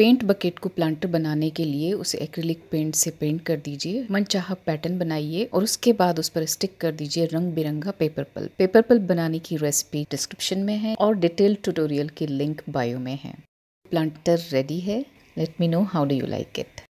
paint bucket को planter बनाने के लिए उसे एक्रिलिक पेंट से पेंट कर दीजिए मनचाहा पैटर्न बनाइए और उसके बाद उस पर स्टिक कर दीजिए रंग बिरंगा पेपर पल पेपर पल बनाने की रेसिपी डिस्क्रिप्शन में है और डिटेल ट्यूटोरियल के लिंक बायो में है प्लांटर रेडी है let me know how do you like it